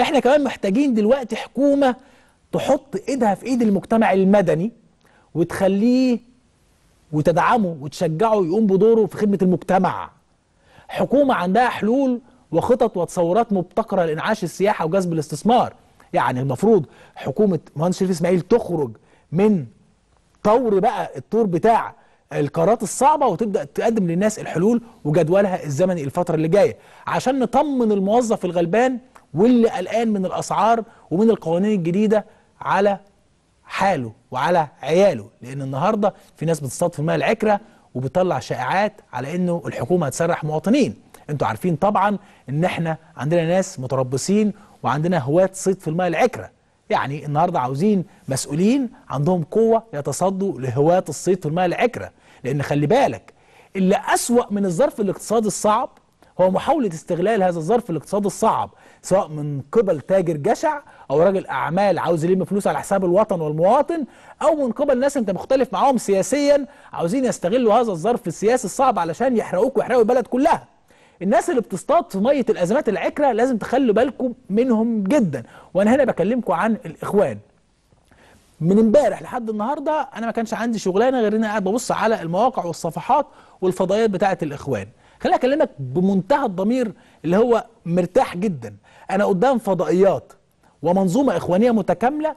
احنا كمان محتاجين دلوقتي حكومه تحط ايدها في ايد المجتمع المدني وتخليه وتدعمه وتشجعه يقوم بدوره في خدمه المجتمع حكومه عندها حلول وخطط وتصورات مبتكره لانعاش السياحه وجذب الاستثمار يعني المفروض حكومه مهندس شريف اسماعيل تخرج من طور بقى الطور بتاع القرارات الصعبه وتبدا تقدم للناس الحلول وجدولها الزمني الفتره اللي جايه عشان نطمن الموظف الغلبان واللي قلقان من الأسعار ومن القوانين الجديدة على حاله وعلى عياله لأن النهاردة في ناس بتصطاد في الماء العكرة وبتطلع شائعات على أنه الحكومة هتسرح مواطنين انتوا عارفين طبعا ان احنا عندنا ناس متربصين وعندنا هواة صيد في الماء العكرة يعني النهاردة عاوزين مسؤولين عندهم قوة يتصدوا لهواة الصيد في الماء العكرة لأن خلي بالك اللي أسوأ من الظرف الاقتصادي الصعب هو محاولة استغلال هذا الظرف الاقتصادي الصعب سواء من قبل تاجر جشع أو راجل أعمال عاوز يلم فلوس على حساب الوطن والمواطن أو من قبل ناس أنت مختلف معاهم سياسيا عاوزين يستغلوا هذا الظرف السياسي الصعب علشان يحرقوك ويحرقوا البلد كلها الناس اللي بتصطاد في ميه الازمات العكره لازم تخلوا بالكم منهم جدا وانا هنا بكلمكم عن الاخوان من امبارح لحد النهارده انا ما كانش عندي شغلانه غير اني قاعد ببص على المواقع والصفحات والفضائيات بتاعه الاخوان خليني اكلمك بمنتهى الضمير اللي هو مرتاح جدا انا قدام فضائيات ومنظومه اخوانيه متكامله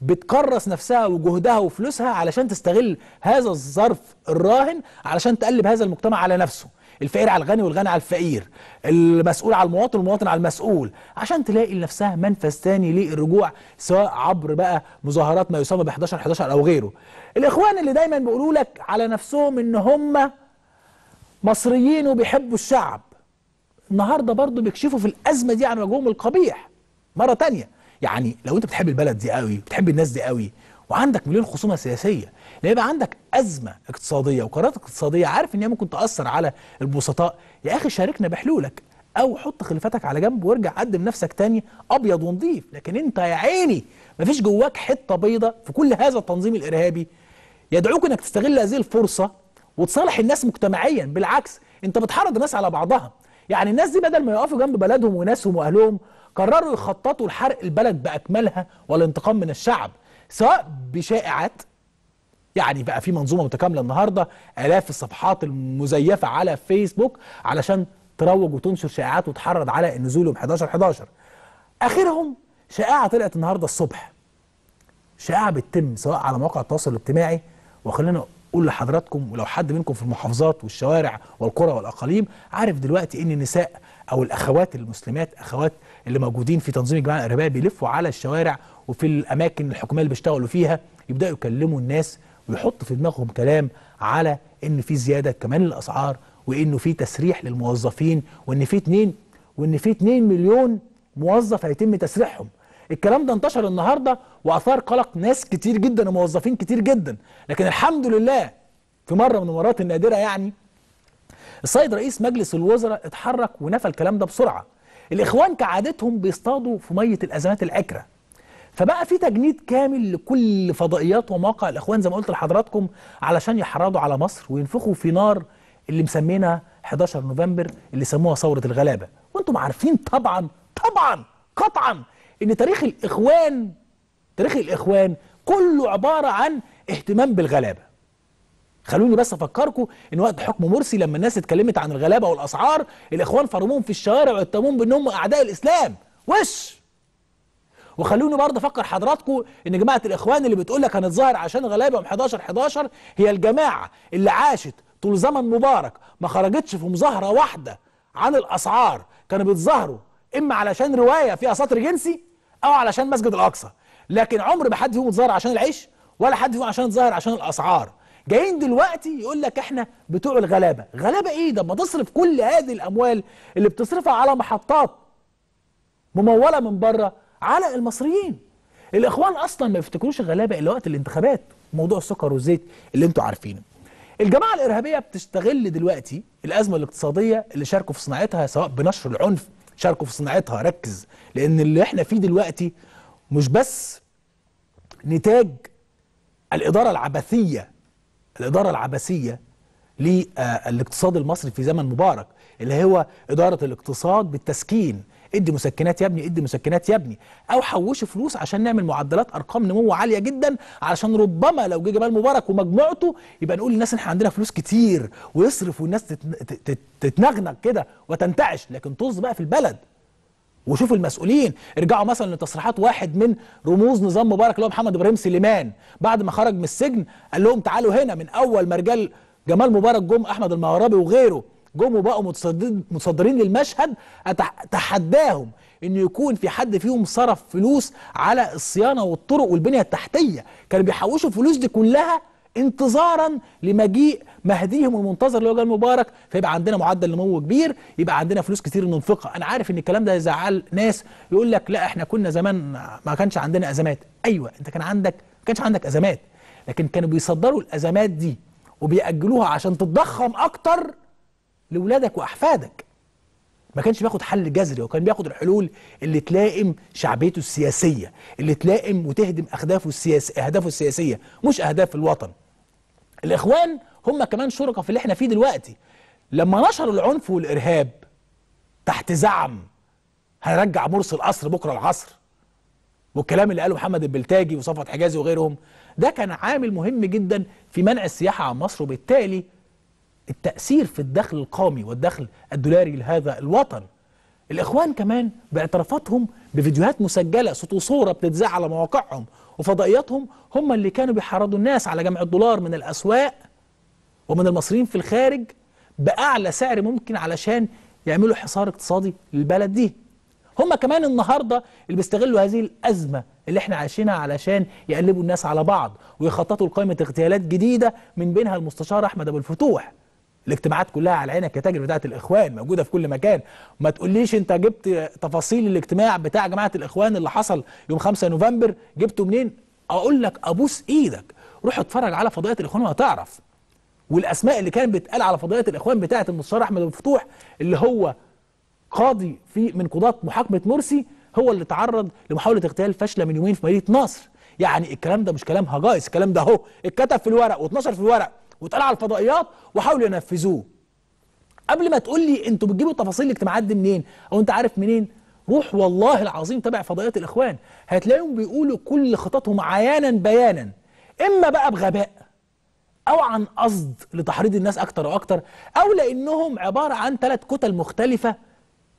بتكرس نفسها وجهدها وفلوسها علشان تستغل هذا الظرف الراهن علشان تقلب هذا المجتمع على نفسه الفقير على الغني والغني على الفقير المسؤول على المواطن والمواطن على المسؤول عشان تلاقي لنفسها منفذ ثاني للرجوع سواء عبر بقى مظاهرات ما يسمى ب 11 11 او غيره الاخوان اللي دايما بيقولوا لك على نفسهم ان هم مصريين وبيحبوا الشعب النهارده برضه بيكشفوا في الازمه دي عن وجههم القبيح مره تانية يعني لو انت بتحب البلد دي قوي بتحب الناس دي قوي وعندك مليون خصومه سياسيه يبقى عندك ازمه اقتصاديه وقرارات اقتصاديه عارف ان هي ممكن تاثر على البسطاء يا اخي شاركنا بحلولك او حط خلفتك على جنب وارجع قدم نفسك تاني ابيض ونضيف لكن انت يا عيني مفيش جواك حته بيضه في كل هذا التنظيم الارهابي يدعوك انك تستغل هذه الفرصه وتصالح الناس مجتمعيا بالعكس انت بتحرض الناس على بعضها يعني الناس دي بدل ما يقفوا جنب بلدهم وناسهم واهلهم قرروا يخططوا لحرق البلد باكملها والانتقام من الشعب سواء بشائعات يعني بقى في منظومه متكامله النهارده الاف الصفحات المزيفه على فيسبوك علشان تروج وتنشر شائعات وتحرض على نزولهم 11 11 اخرهم شائعه طلعت النهارده الصبح شائعه بتتم سواء على مواقع التواصل الاجتماعي وخلينا اقول لحضراتكم ولو حد منكم في المحافظات والشوارع والقرى والاقاليم عارف دلوقتي ان النساء او الاخوات المسلمات اخوات اللي موجودين في تنظيم الجماعه الارهابيه بيلفوا على الشوارع وفي الاماكن الحكوميه اللي بيشتغلوا فيها يبداوا يكلموا الناس ويحطوا في دماغهم كلام على ان في زياده كمان الاسعار وانه في تسريح للموظفين وان في 2 وان في 2 مليون موظف هيتم تسريحهم الكلام ده انتشر النهارده واثار قلق ناس كتير جدا وموظفين كتير جدا لكن الحمد لله في مره من المرات النادره يعني السيد رئيس مجلس الوزراء اتحرك ونفى الكلام ده بسرعه الاخوان كعادتهم بيصطادوا في ميه الازمات العكره فبقى في تجنيد كامل لكل فضائيات ومواقع الاخوان زي ما قلت لحضراتكم علشان يحرضوا على مصر وينفخوا في نار اللي مسمينا 11 نوفمبر اللي سموها ثوره الغلابه وانتم عارفين طبعا طبعا قطعا ان تاريخ الاخوان تاريخ الاخوان كله عباره عن اهتمام بالغلابه خلوني بس افكركم ان وقت حكم مرسي لما الناس اتكلمت عن الغلابه والاسعار الاخوان فرموهم في الشوارع واتهموهم بانهم اعداء الاسلام وش وخلوني برضه افكر حضراتكم ان جماعه الاخوان اللي بتقول لك هنتظاهر عشان غلابه 11 11 هي الجماعه اللي عاشت طول زمن مبارك ما خرجتش في مظاهره واحده عن الاسعار كانوا بيتظاهروا اما علشان روايه فيها سطر جنسي او علشان مسجد الاقصى لكن عمر ما حد فيهم اتظاهر عشان العيش ولا حد فيهم عشان اتظاهر عشان الاسعار جايين دلوقتي يقول لك احنا بتوع الغلابه غلابه ايه ده ما تصرف كل هذه الاموال اللي بتصرفها على محطات مموله من بره على المصريين الاخوان اصلا ما بيفتكروش الغلابه الا وقت الانتخابات موضوع السكر والزيت اللي انتوا عارفينه الجماعه الارهابيه بتستغل دلوقتي الازمه الاقتصاديه اللي شاركوا في صناعتها سواء بنشر العنف شاركوا في صناعتها ركز لان اللي احنا فيه دلوقتي مش بس نتاج الاداره العبثيه الاداره العبثيه للاقتصاد آه، المصري في زمن مبارك اللي هو اداره الاقتصاد بالتسكين ادي مسكنات يا ابني ادي مسكنات يا ابني او حوشي فلوس عشان نعمل معدلات ارقام نمو عاليه جدا علشان ربما لو جه جمال مبارك ومجموعته يبقى نقول للناس ان احنا عندنا فلوس كتير ويصرف والناس تتنغنغ كده وتنتعش لكن طز بقى في البلد وشوفوا المسؤولين ارجعوا مثلا لتصريحات واحد من رموز نظام مبارك اللي هو محمد ابراهيم سليمان بعد ما خرج من السجن قال لهم تعالوا هنا من اول ما رجال جمال مبارك جم احمد المهرابي وغيره جم وبقوا متصدرين متصدرين للمشهد اتحداهم ان يكون في حد فيهم صرف فلوس على الصيانه والطرق والبنيه التحتيه كانوا بيحوشوا الفلوس دي كلها انتظارا لمجيء مهديهم المنتظر اللي هو جمال المبارك فيبقى عندنا معدل نمو كبير يبقى عندنا فلوس كتير ننفقها انا عارف ان الكلام ده يزعل ناس يقول لك لا احنا كنا زمان ما كانش عندنا ازمات ايوه انت كان عندك ما كانش عندك ازمات لكن كانوا بيصدروا الازمات دي وبيأجلوها عشان تتضخم اكتر لولادك واحفادك ما كانش بياخد حل جذري وكان بياخد الحلول اللي تلائم شعبيته السياسيه اللي تلائم وتهدم اهدافه السياسيه اهدافه السياسيه مش اهداف الوطن الاخوان هم كمان شركاء في اللي احنا فيه دلوقتي لما نشروا العنف والارهاب تحت زعم هنرجع مرسي القصر بكره العصر والكلام اللي قاله محمد البلتاجي وصفوت حجازي وغيرهم ده كان عامل مهم جدا في منع السياحه عن مصر وبالتالي التأثير في الدخل القومي والدخل الدولاري لهذا الوطن الإخوان كمان باعترافاتهم بفيديوهات مسجلة صوت وصورة بتتذاع على مواقعهم وفضائياتهم هم اللي كانوا بيحرضوا الناس على جمع الدولار من الأسواق ومن المصريين في الخارج بأعلى سعر ممكن علشان يعملوا حصار اقتصادي للبلد دي هم كمان النهاردة اللي بيستغلوا هذه الأزمة اللي احنا عايشينها علشان يقلبوا الناس على بعض ويخططوا لقائمة اغتيالات جديدة من بينها المستشار أحمد أبو الفتوح الاجتماعات كلها على عينك يا تاجر بتاعت الاخوان موجوده في كل مكان ما تقوليش انت جبت تفاصيل الاجتماع بتاع جماعه الاخوان اللي حصل يوم 5 نوفمبر جبته منين اقول لك ابوس ايدك روح اتفرج على فضائيات الاخوان وهتعرف والاسماء اللي كانت بتقال على فضائيات الاخوان بتاعه المستشار احمد المفتوح اللي هو قاضي في من قضاه محاكمه مرسي هو اللي تعرض لمحاوله اغتيال فاشله من يومين في مدينه نصر يعني الكلام ده مش كلام هجائس الكلام ده اهو اتكتب في الورق واتنشر في الورق واتقال على الفضائيات وحاولوا ينفذوه قبل ما تقول لي انتوا بتجيبوا تفاصيل الاجتماعات دي منين او انت عارف منين روح والله العظيم تابع فضائيات الاخوان هتلاقيهم بيقولوا كل خططهم عيانا بيانا اما بقى بغباء او عن قصد لتحريض الناس اكتر واكتر او لانهم عباره عن ثلاث كتل مختلفه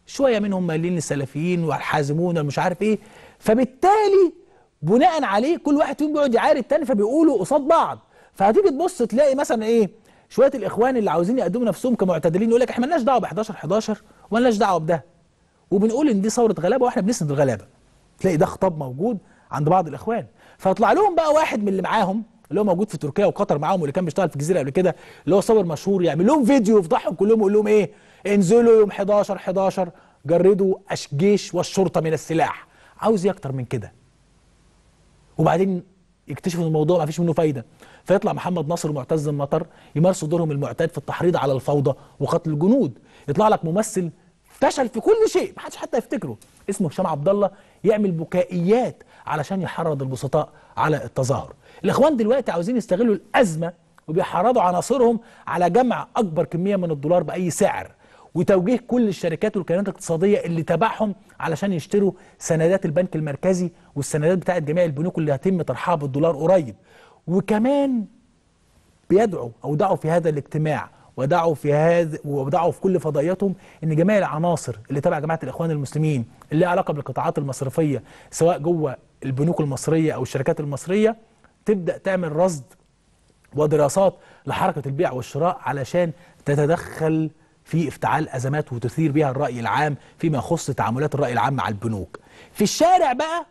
شويه منهم مالين للسلفيين والحازمون والمش عارف ايه فبالتالي بناء عليه كل واحد فيهم بيقعد يعاري التاني فبيقولوا قصاد بعض فهتيجي تبص تلاقي مثلا ايه شويه الاخوان اللي عاوزين يقدموا نفسهم كمعتدلين يقول لك احنا مالناش دعوه ب 11 11 لناش دعوه بده وبنقول ان دي ثوره غلابه واحنا بنسند الغلابه تلاقي ده خطاب موجود عند بعض الاخوان فيطلع لهم بقى واحد من اللي معاهم اللي هو موجود في تركيا وقطر معاهم واللي كان بيشتغل في الجزيره قبل كده اللي هو صابر مشهور يعمل لهم فيديو يفضحهم كلهم يقول لهم ايه انزلوا يوم 11 11 جردوا الجيش والشرطه من السلاح عاوز ايه اكتر من كده وبعدين يكتشفوا ان الموضوع ما فيش منه فايده فيطلع محمد نصر ومعتز المطر يمارسوا دورهم المعتاد في التحريض على الفوضى وقتل الجنود يطلع لك ممثل فشل في كل شيء محدش حتى يفتكره اسمه هشام عبد الله يعمل بكائيات علشان يحرض البسطاء على التظاهر الاخوان دلوقتي عاوزين يستغلوا الازمه وبيحرضوا عناصرهم على جمع اكبر كميه من الدولار باي سعر وتوجيه كل الشركات والكيانات الاقتصاديه اللي تبعهم علشان يشتروا سندات البنك المركزي والسندات بتاعت جميع البنوك اللي هيتم طرحها بالدولار قريب وكمان بيدعوا أو دعوا في هذا الاجتماع ودعوا في هذا ودعوا في كل فضائياتهم ان جميع العناصر اللي تبع جماعه الاخوان المسلمين اللي لها علاقه بالقطاعات المصرفيه سواء جوه البنوك المصريه او الشركات المصريه تبدا تعمل رصد ودراسات لحركه البيع والشراء علشان تتدخل في افتعال ازمات وتثير بها الراي العام فيما يخص تعاملات الراي العام مع البنوك. في الشارع بقى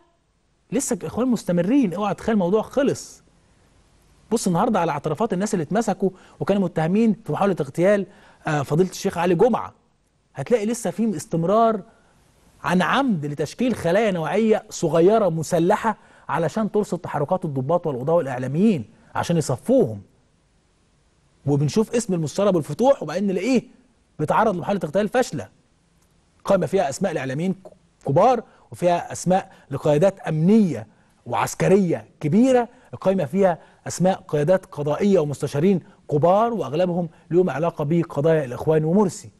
لسه الاخوان مستمرين اوعى تخيل الموضوع خلص بص النهارده على اعترافات الناس اللي اتمسكوا وكانوا متهمين في محاوله اغتيال آه، فضيله الشيخ علي جمعه هتلاقي لسه في استمرار عن عمد لتشكيل خلايا نوعيه صغيره مسلحه علشان ترصد تحركات الضباط والقضاه والاعلاميين عشان يصفوهم وبنشوف اسم المستشار ابو الفتوح وبعدين نلاقيه بيتعرض لمحاوله اغتيال فاشله قائمه فيها اسماء الاعلاميين كبار وفيها اسماء لقيادات امنيه وعسكرية كبيرة القائمة فيها أسماء قيادات قضائية ومستشارين كبار وأغلبهم لهم علاقة بقضايا الإخوان ومرسي